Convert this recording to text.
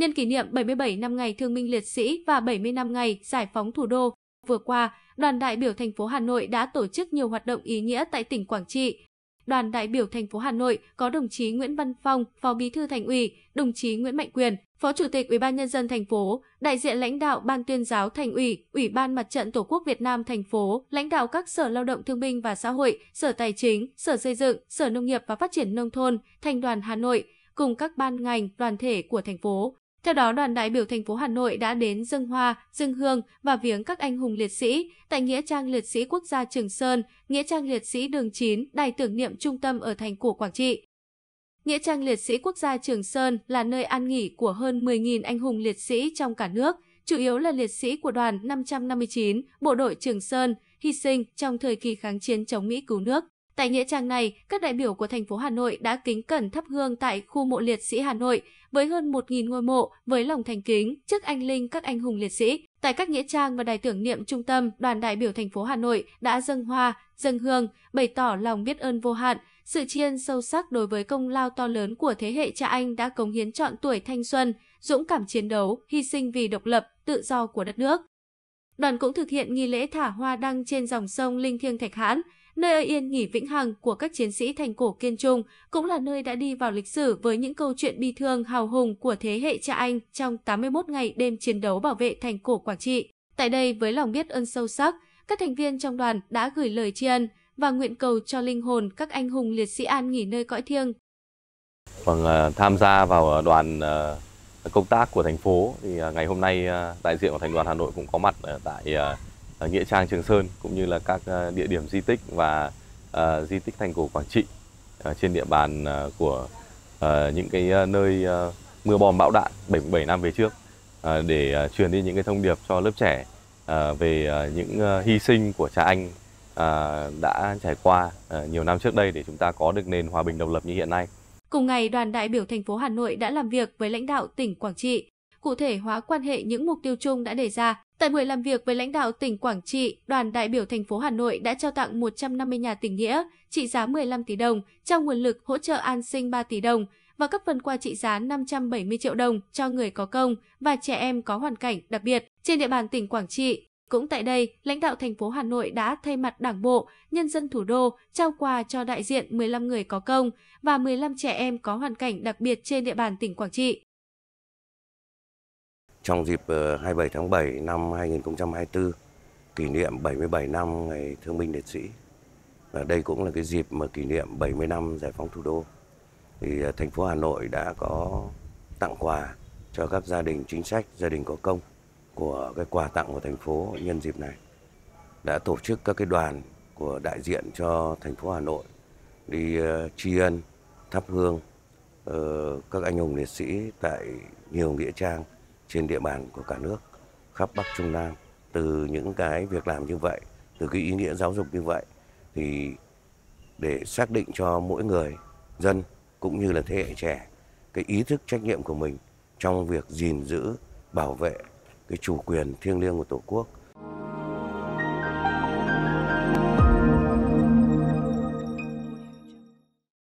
Nhân kỷ niệm 77 năm ngày Thương binh Liệt sĩ và 70 năm ngày giải phóng thủ đô, vừa qua, đoàn đại biểu thành phố Hà Nội đã tổ chức nhiều hoạt động ý nghĩa tại tỉnh Quảng Trị. Đoàn đại biểu thành phố Hà Nội có đồng chí Nguyễn Văn Phong, Phó Bí thư Thành ủy, đồng chí Nguyễn Mạnh Quyền, Phó Chủ tịch Ủy ban nhân dân thành phố, đại diện lãnh đạo Ban Tuyên giáo Thành ủy, Ủy ban Mặt trận Tổ quốc Việt Nam thành phố, lãnh đạo các Sở Lao động Thương binh và Xã hội, Sở Tài chính, Sở Xây dựng, Sở Nông nghiệp và Phát triển nông thôn, Thành đoàn Hà Nội cùng các ban ngành, đoàn thể của thành phố. Theo đó, đoàn đại biểu thành phố Hà Nội đã đến dân hoa, dân hương và viếng các anh hùng liệt sĩ tại Nghĩa trang Liệt sĩ Quốc gia Trường Sơn, Nghĩa trang Liệt sĩ Đường 9, đài tưởng niệm trung tâm ở thành cổ Quảng Trị. Nghĩa trang Liệt sĩ Quốc gia Trường Sơn là nơi an nghỉ của hơn 10.000 anh hùng liệt sĩ trong cả nước, chủ yếu là liệt sĩ của đoàn 559, bộ đội Trường Sơn, hy sinh trong thời kỳ kháng chiến chống Mỹ cứu nước. Tại nghĩa trang này, các đại biểu của thành phố Hà Nội đã kính cẩn thắp hương tại khu mộ liệt sĩ Hà Nội với hơn 1.000 ngôi mộ với lòng thành kính trước anh linh các anh hùng liệt sĩ. Tại các nghĩa trang và đài tưởng niệm trung tâm, đoàn đại biểu thành phố Hà Nội đã dâng hoa, dâng hương, bày tỏ lòng biết ơn vô hạn, sự tri ân sâu sắc đối với công lao to lớn của thế hệ cha anh đã cống hiến trọn tuổi thanh xuân, dũng cảm chiến đấu, hy sinh vì độc lập, tự do của đất nước. Đoàn cũng thực hiện nghi lễ thả hoa đăng trên dòng sông Linh Thiêng Thạch Hãn, nơi yên nghỉ vĩnh hằng của các chiến sĩ thành cổ kiên trung, cũng là nơi đã đi vào lịch sử với những câu chuyện bi thương hào hùng của thế hệ cha anh trong 81 ngày đêm chiến đấu bảo vệ thành cổ Quảng Trị. Tại đây với lòng biết ơn sâu sắc, các thành viên trong đoàn đã gửi lời tri ân và nguyện cầu cho linh hồn các anh hùng liệt sĩ an nghỉ nơi cõi thiêng. Vâng, à, tham gia vào à, đoàn à, công tác của thành phố thì ngày hôm nay đại diện của thành đoàn Hà Nội cũng có mặt tại nghĩa trang Trường Sơn cũng như là các ờ, địa điểm di tích và uh, di tích thành cổ Quảng Trị uh, trên địa bàn uh, của uh, những cái nơi uh, mưa bom bão đạn 77 năm về trước uh, để uh, truyền đi những cái thông điệp cho lớp trẻ uh, về uh, những uh, hy sinh của cha anh uh, đã trải qua uh, nhiều năm trước đây để chúng ta có được nền hòa bình độc lập như hiện nay. Cùng ngày, đoàn đại biểu thành phố Hà Nội đã làm việc với lãnh đạo tỉnh Quảng Trị, cụ thể hóa quan hệ những mục tiêu chung đã đề ra Tại buổi làm việc với lãnh đạo tỉnh Quảng Trị, đoàn đại biểu thành phố Hà Nội đã trao tặng 150 nhà tình nghĩa trị giá 15 tỷ đồng, trao nguồn lực hỗ trợ an sinh 3 tỷ đồng và cấp phần quà trị giá 570 triệu đồng cho người có công và trẻ em có hoàn cảnh đặc biệt trên địa bàn tỉnh Quảng Trị. Cũng tại đây, lãnh đạo thành phố Hà Nội đã thay mặt Đảng bộ, nhân dân thủ đô trao quà cho đại diện 15 người có công và 15 trẻ em có hoàn cảnh đặc biệt trên địa bàn tỉnh Quảng Trị. Trong dịp 27 ờ, tháng 7 năm 2024, kỷ niệm 77 năm Ngày Thương binh Liệt sĩ. Và đây cũng là cái dịp mà kỷ niệm 70 năm giải phóng thủ đô. Thì ờ, thành phố Hà Nội đã có tặng quà cho các gia đình chính sách, gia đình có công của cái quà tặng của thành phố nhân dịp này. Đã tổ chức các cái đoàn của đại diện cho thành phố Hà Nội đi ờ, tri ân, thắp hương các anh hùng liệt sĩ tại nhiều nghĩa trang trên địa bàn của cả nước khắp Bắc Trung Nam từ những cái việc làm như vậy, từ cái ý nghĩa giáo dục như vậy thì để xác định cho mỗi người dân cũng như là thế hệ trẻ cái ý thức trách nhiệm của mình trong việc gìn giữ, bảo vệ cái chủ quyền thiêng liêng của Tổ quốc